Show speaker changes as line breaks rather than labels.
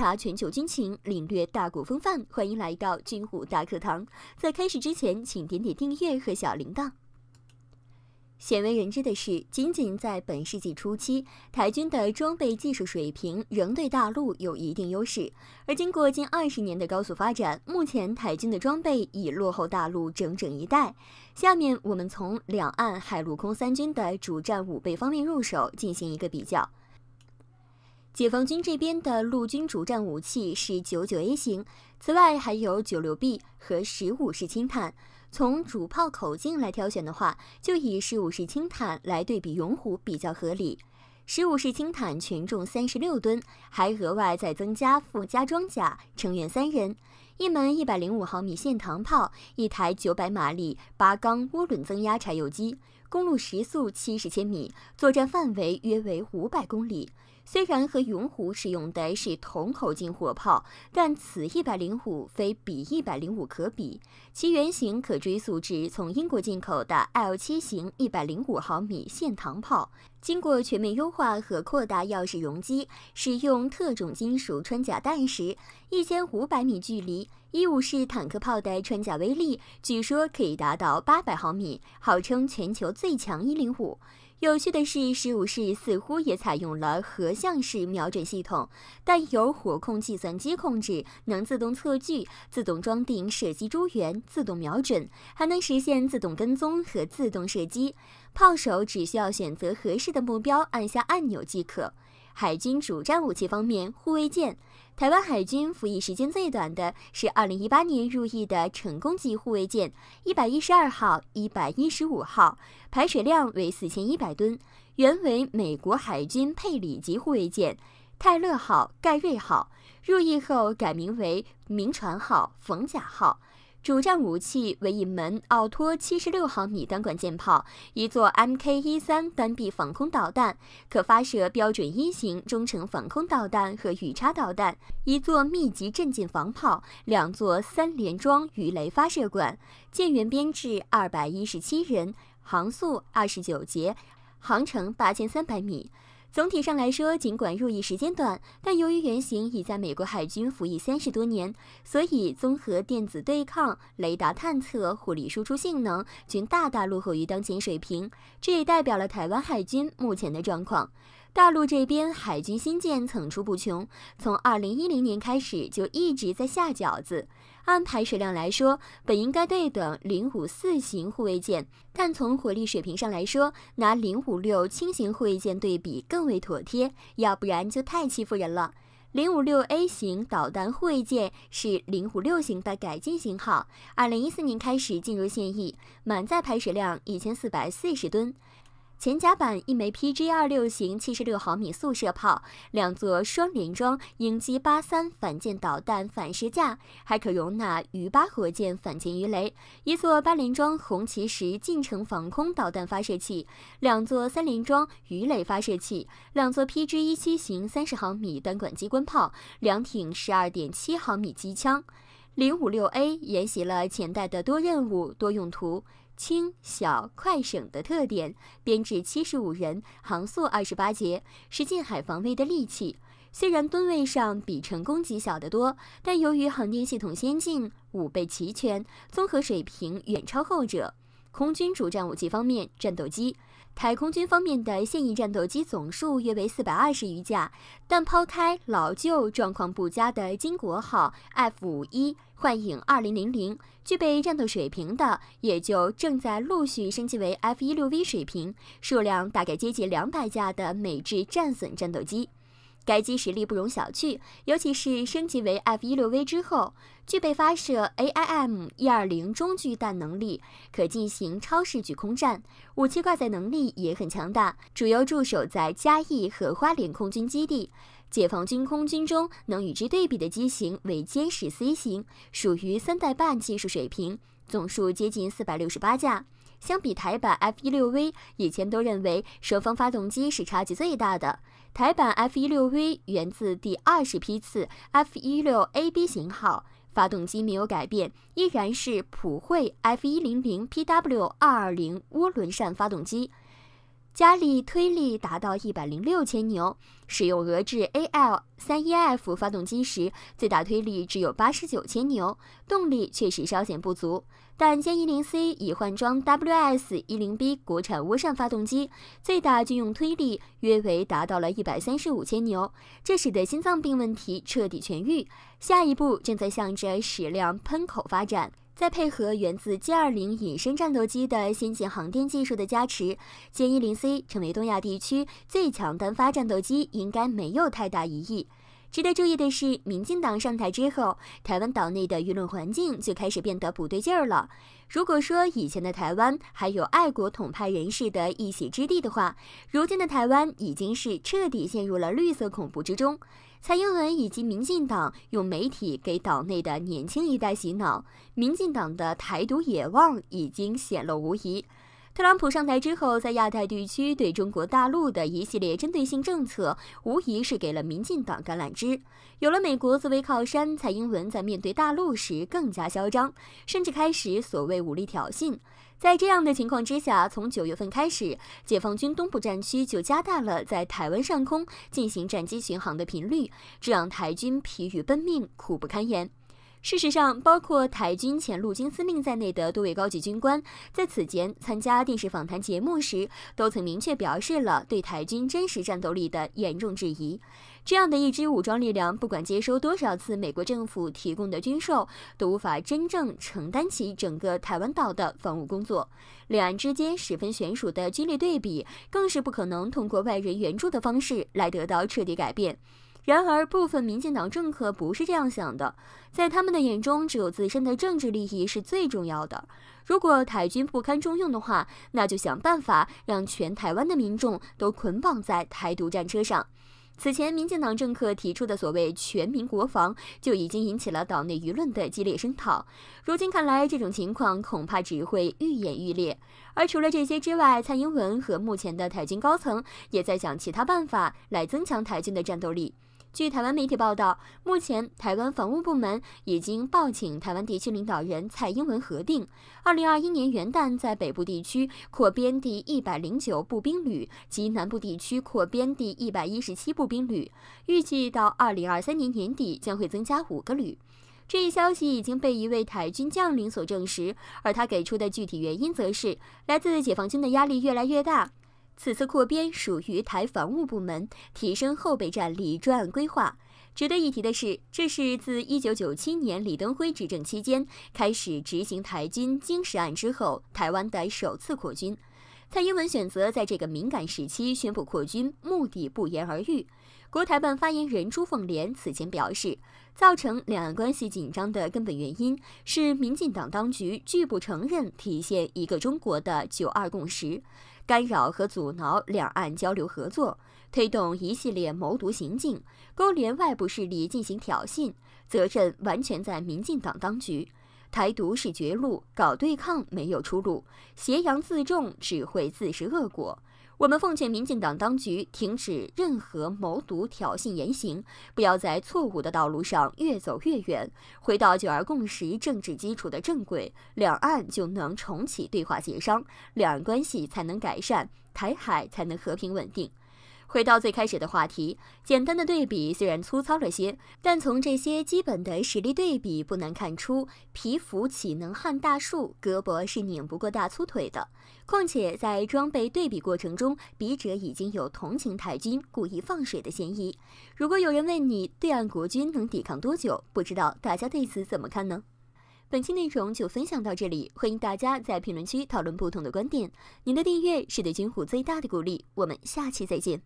查全球军情，领略大国风范，欢迎来到军武大课堂。在开始之前，请点点订阅和小铃铛。鲜为人知的是，仅仅在本世纪初期，台军的装备技术水平仍对大陆有一定优势；而经过近二十年的高速发展，目前台军的装备已落后大陆整整一代。下面我们从两岸海陆空三军的主战武倍方面入手，进行一个比较。解放军这边的陆军主战武器是九九 A 型，此外还有九六 B 和十五式轻坦。从主炮口径来挑选的话，就以十五式轻坦来对比勇虎比较合理。十五式轻坦，全重三十六吨，还额外再增加附加装甲，成员三人，一门一百零五毫米线膛炮，一台九百马力八缸涡轮增压柴油机，公路时速七十千米，作战范围约为五百公里。虽然和勇虎使用的是同口径火炮，但此105非彼105可比。其原型可追溯至从英国进口的 L7 型105毫米线膛炮，经过全面优化和扩大钥匙容积，使用特种金属穿甲弹时，1500米距离，一五式坦克炮的穿甲威力据说可以达到800毫米，号称全球最强105。有趣的是，十五式似乎也采用了合向式瞄准系统，但由火控计算机控制，能自动测距、自动装定、射击诸元、自动瞄准，还能实现自动跟踪和自动射击。炮手只需要选择合适的目标，按下按钮即可。海军主战武器方面，护卫舰。台湾海军服役时间最短的是2018年入役的成功级护卫舰112号、115号，排水量为4100吨，原为美国海军佩里级护卫舰泰勒号、盖瑞号，入役后改名为明船号、冯甲号。主战武器为一门奥托七十六毫米单管舰炮，一座 Mk 一三单臂防空导弹，可发射标准一型中程防空导弹和鱼叉导弹，一座密集阵近防炮，两座三联装鱼雷发射管。舰员编制二百一十七人，航速二十九节，航程八千三百米。总体上来说，尽管入役时间短，但由于原型已在美国海军服役三十多年，所以综合电子对抗、雷达探测、火力输出性能均大大落后于当前水平，这也代表了台湾海军目前的状况。大陆这边海军新舰层出不穷，从二零一零年开始就一直在下饺子。按排水量来说，本应该对等零五四型护卫舰，但从火力水平上来说，拿零五六轻型护卫舰对比更为妥帖，要不然就太欺负人了。零五六 A 型导弹护卫舰是零五六型的改进型号，二零一四年开始进入现役，满载排水量一千四百四十吨。前甲板一枚 PG 二六型七十六毫米速射炮，两座双联装鹰击八三反舰导弹反射架，还可容纳鱼八火箭反潜鱼雷，一座八联装红旗十近程防空导弹发射器，两座三联装鱼雷发射器，两座 PG 一七型三十毫米单管机关炮，两挺十二点七毫米机枪。零五六 A 沿袭了前代的多任务多用途。轻、小、快、省的特点，编制七十五人，航速二十八节，是近海防卫的利器。虽然吨位上比成攻击小得多，但由于航电系统先进，武备齐全，综合水平远超后者。空军主战武器方面，战斗机。台空军方面的现役战斗机总数约为四百二十余架，但抛开老旧、状况不佳的“金国号 ”F 五一幻影二零零零，具备战斗水平的也就正在陆续升级为 F 一六 V 水平，数量大概接近两百架的美制战损战斗机。该机实力不容小觑，尤其是升级为 F-16V 之后，具备发射 AIM-120 中距弹能力，可进行超视距空战。武器挂载能力也很强大，主要驻守在嘉义和花莲空军基地。解放军空军中能与之对比的机型为歼 -10C 型，属于三代半技术水平，总数接近四百六十八架。相比台版 F-16V，以前都认为双方发动机是差距最大的。台版 F16V 源自第二十批次 F16AB 型号，发动机没有改变，依然是普惠 F100PW220 涡轮扇发动机，加力推力达到一百零六千牛。使用俄制 a l 3一 f 发动机时，最大推力只有八十九千牛，动力确实稍显不足。但歼一零 C 已换装 WS 一零 B 国产涡扇发动机，最大军用推力约为达到了一百三十五千牛，这使得心脏病问题彻底痊愈。下一步正在向着矢量喷口发展，再配合源自歼二零隐身战斗机的先进航电技术的加持，歼一零 C 成为东亚地区最强单发战斗机，应该没有太大疑义。值得注意的是，民进党上台之后，台湾岛内的舆论环境就开始变得不对劲儿了。如果说以前的台湾还有爱国统派人士的一席之地的话，如今的台湾已经是彻底陷入了绿色恐怖之中。蔡英文以及民进党用媒体给岛内的年轻一代洗脑，民进党的台独野望已经显露无遗。特朗普上台之后，在亚太地区对中国大陆的一系列针对性政策，无疑是给了民进党橄榄枝。有了美国作为靠山，蔡英文在面对大陆时更加嚣张，甚至开始所谓武力挑衅。在这样的情况之下，从九月份开始，解放军东部战区就加大了在台湾上空进行战机巡航的频率，这让台军疲于奔命，苦不堪言。事实上，包括台军前陆军司令在内的多位高级军官，在此前参加电视访谈节目时，都曾明确表示了对台军真实战斗力的严重质疑。这样的一支武装力量，不管接收多少次美国政府提供的军售，都无法真正承担起整个台湾岛的防务工作。两岸之间十分悬殊的军力对比，更是不可能通过外人援助的方式来得到彻底改变。然而，部分民进党政客不是这样想的。在他们的眼中，只有自身的政治利益是最重要的。如果台军不堪重用的话，那就想办法让全台湾的民众都捆绑在台独战车上。此前，民进党政客提出的所谓“全民国防”，就已经引起了岛内舆论的激烈声讨。如今看来，这种情况恐怕只会愈演愈烈。而除了这些之外，蔡英文和目前的台军高层也在想其他办法来增强台军的战斗力。据台湾媒体报道，目前台湾防务部门已经报请台湾地区领导人蔡英文核定，二零二一年元旦在北部地区扩编第一百零九步兵旅及南部地区扩编第一百一十七步兵旅，预计到二零二三年年底将会增加五个旅。这一消息已经被一位台军将领所证实，而他给出的具体原因则是来自解放军的压力越来越大。此次扩编属于台防务部门提升后备战力专案规划。值得一提的是，这是自1997年李登辉执政期间开始执行台军经实案之后，台湾的首次扩军。蔡英文选择在这个敏感时期宣布扩军，目的不言而喻。国台办发言人朱凤莲此前表示，造成两岸关系紧张的根本原因是民进党当局拒不承认体现一个中国的“九二共识”，干扰和阻挠两岸交流合作，推动一系列谋独行径，勾连外部势力进行挑衅，责任完全在民进党当局。台独是绝路，搞对抗没有出路，挟洋自重只会自食恶果。我们奉劝民进党当局停止任何谋独挑衅言行，不要在错误的道路上越走越远，回到九二共识政治基础的正轨，两岸就能重启对话协商，两岸关系才能改善，台海才能和平稳定。回到最开始的话题，简单的对比虽然粗糙了些，但从这些基本的实力对比不难看出，皮肤岂能撼大树？胳膊是拧不过大粗腿的。况且在装备对比过程中，笔者已经有同情台军故意放水的嫌疑。如果有人问你，对岸国军能抵抗多久？不知道大家对此怎么看呢？本期内容就分享到这里，欢迎大家在评论区讨论不同的观点。您的订阅是对军虎最大的鼓励，我们下期再见。